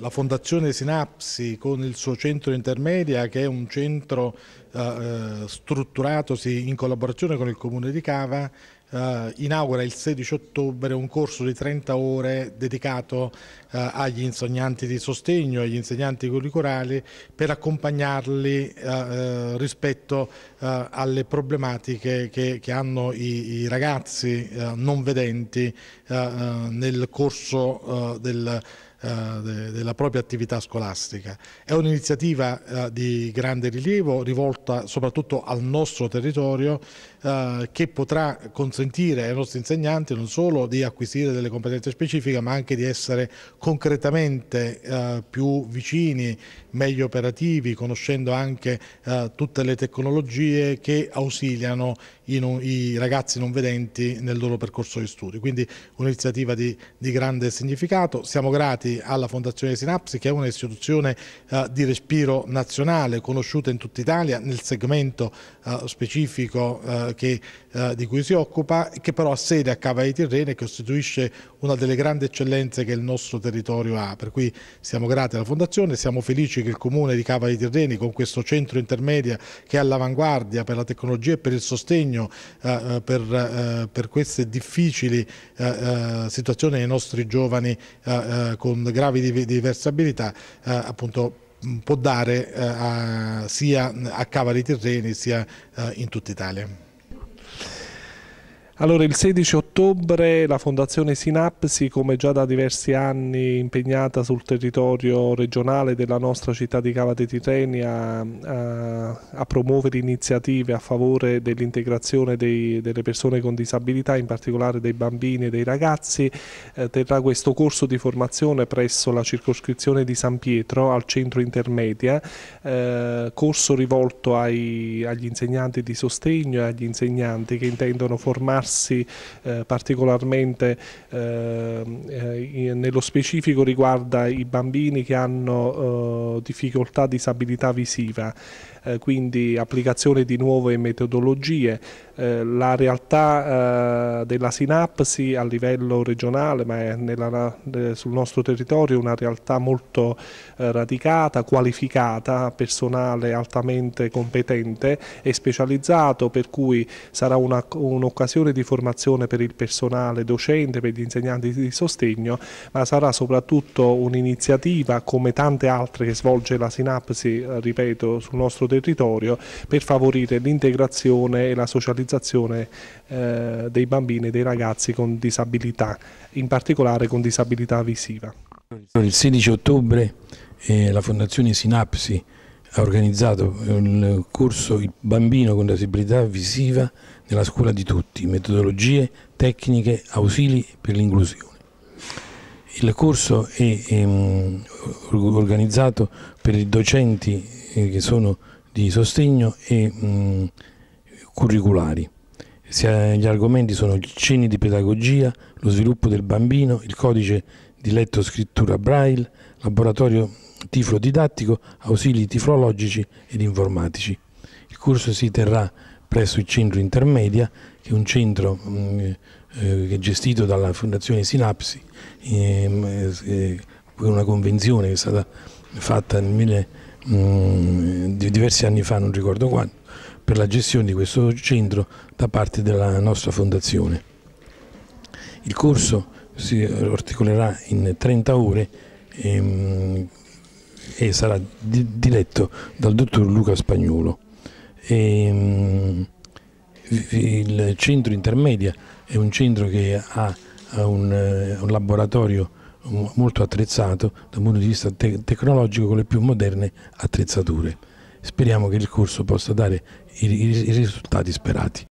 La Fondazione Sinapsi con il suo centro intermedia che è un centro eh, eh strutturato in collaborazione con il Comune di Cava eh, inaugura il 16 ottobre un corso di 30 ore dedicato eh, agli insegnanti di sostegno, agli insegnanti curriculari per accompagnarli eh, eh rispetto eh, alle problematiche che, che hanno i, i ragazzi eh, non vedenti nel corso del eh, de, della propria attività scolastica. È un'iniziativa eh, di grande rilievo rivolta soprattutto al nostro territorio eh, che potrà consentire ai nostri insegnanti non solo di acquisire delle competenze specifiche ma anche di essere concretamente più vicini, meglio operativi, conoscendo anche tutte le tecnologie che ausiliano i, ragazzi non vedenti nel loro percorso di studio. Quindi un'iniziativa di, di grande significato. Siamo grati legati alla Fondazione Sinapsi che è un'istituzione eh, di respiro nazionale conosciuta in tutta Italia nel segmento eh, specifico eh, che, eh, di cui si occupa che però ha sede a Cava di Tirreno e costituisce una delle grandi eccellenze che il nostro territorio ha per cui siamo grati alla Fondazione siamo felici che il Comune di Cava di Tirreni con questo centro intermedia che è all'avanguardia per la tecnologia e per il sostegno eh, eh, per, per, queste difficili situazioni dei nostri giovani con con gravi diversabilità eh, appunto mm, può dare eh, a, sia a Cava dei Tirreni sia eh, in tutta Italia. Allora, il 16 ottobre la Fondazione Sinapsi, come già da diversi anni impegnata sul territorio regionale della nostra città di Cava di Tirrenia a, a promuovere iniziative a favore dell'integrazione delle persone con disabilità, in particolare dei bambini e dei ragazzi, eh, terrà questo corso di formazione presso la circoscrizione di San Pietro al centro intermedia, eh, corso rivolto ai, agli insegnanti di sostegno e agli insegnanti che intendono formarsi scarsi eh, particolarmente eh, eh nello specifico riguarda i bambini che hanno eh, difficoltà disabilità visiva eh, quindi applicazione di nuove metodologie la realtà della sinapsi a livello regionale ma è nella, sul nostro territorio una realtà molto radicata qualificata personale altamente competente e specializzato per cui sarà un'occasione un di di formazione per il personale docente, per gli insegnanti di sostegno, ma sarà soprattutto un'iniziativa come tante altre che svolge la Sinapsi, eh, ripeto, sul nostro territorio per favorire l'integrazione e la socializzazione eh, dei bambini e dei ragazzi con disabilità, in particolare con disabilità visiva. Il 16 ottobre eh, la Fondazione Sinapsi ha organizzato il corso Il bambino con disabilità visiva nella scuola di tutti, metodologie, tecniche, ausili per l'inclusione. Il corso è, è ehm, organizzato per i docenti eh, che sono di sostegno e mh, mm, curriculari. Gli argomenti sono i cenni di pedagogia, lo sviluppo del bambino, il codice di letto scrittura braille, laboratorio tifro didattico, ausili tiflologici ed informatici. Il corso si terrà presso il centro Intermedia, che è un centro mm, eh, gestito dalla Fondazione Sinapsi, ehm, eh, eh, una convenzione che è stata fatta mille, mh, mm, diversi anni fa, non ricordo quando, per la gestione di questo centro da parte della nostra fondazione. Il corso si articolerà in 30 ore ehm, e sarà di, diretto dal dottor Luca Spagnolo. E, ehm, il centro intermedia è un centro che ha, un, eh, un, laboratorio molto attrezzato dal punto di vista te tecnologico con le più moderne attrezzature. Speriamo che il corso possa dare i, i risultati sperati.